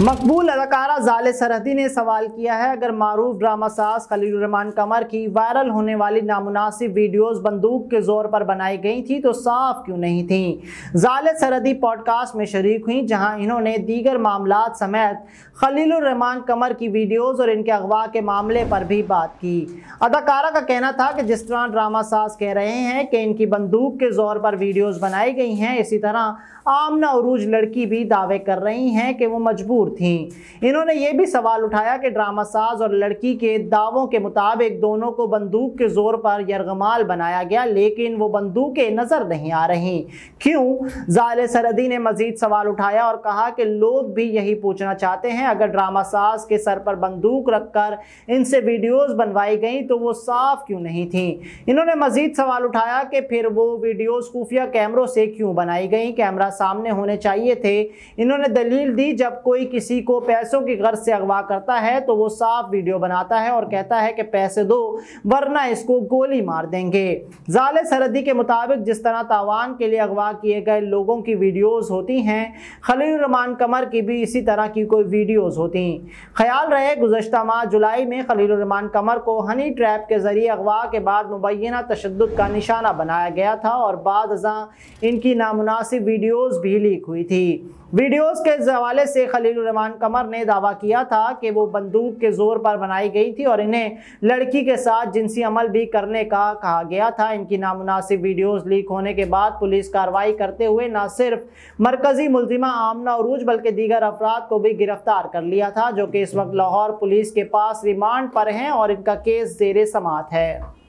मकबूल अदाकारा ज़ाल सरहदी ने सवाल किया है अगर मरूफ ड्रामा साज खलीमान कमर की वायरल होने वाली नामुनासिब वीडियोस बंदूक के ज़ोर पर बनाई गई थी तो साफ क्यों नहीं थी ज़ाल सरहदी पॉडकास्ट में शरीक हुई जहां इन्होंने दीगर मामला समेत खलीलरहमान कमर की वीडियोस और इनके अगवा के मामले पर भी बात की अदाकारा का कहना था कि जिस तरह ड्रामा साज कह रहे हैं कि इनकी बंदूक के ज़ोर पर वीडियोज़ बनाई गई हैं इसी तरह आमना उरूज लड़की भी दावे कर रही हैं कि वो मजबूर मशहूर थीं इन्होंने ये भी सवाल उठाया कि ड्रामा साज और लड़की के दावों के मुताबिक दोनों को बंदूक के ज़ोर पर यरगमाल बनाया गया लेकिन वो बंदूकें नज़र नहीं आ रही क्यों जाल सरदी ने मज़ीद सवाल उठाया और कहा कि लोग भी यही पूछना चाहते हैं अगर ड्रामा साज के सर पर बंदूक रख कर इनसे वीडियोज़ बनवाई गई तो वो साफ क्यों नहीं थी इन्होंने मजीद सवाल उठाया कि फिर वो वीडियोज़ खुफिया कैमरों से क्यों बनाई गई कैमरा सामने होने चाहिए थे इन्होंने दलील दी जब कोई किसी को पैसों की गर्ज से अगवा करता है तो वो साफ वीडियो बनाता है और कहता है कि पैसे दो वरना इसको गोली मार देंगे जाल सरहदी के मुताबिक जिस तरह तावान के लिए अगवा किए गए लोगों की वीडियोज़ होती हैं खलील रहमान कमर की भी इसी तरह की कोई वीडियोज़ होती ख्याल रहे गुजशत माह जुलाई में खलील रहमान कमर को हनी ट्रैप के जरिए अगवा के बाद मुबैना तशद का निशाना बनाया गया था और बाद इनकी नामनासिब वीडियोज़ भी लीक हुई थी वीडियोज़ के हवाले से खलील रहमान कमर ने दावा किया था कि वो बंदूक के ज़ोर पर बनाई गई थी और इन्हें लड़की के साथ जिनसी अमल भी करने का कहा गया था इनकी नामनासिब वीडियोस लीक होने के बाद पुलिस कार्रवाई करते हुए न सिर्फ मरकज़ी मुलजिमा आमना अरूज बल्कि दीगर अफराद को भी गिरफ्तार कर लिया था जो कि इस वक्त लाहौर पुलिस के पास रिमांड पर हैं और इनका केस जेर समात है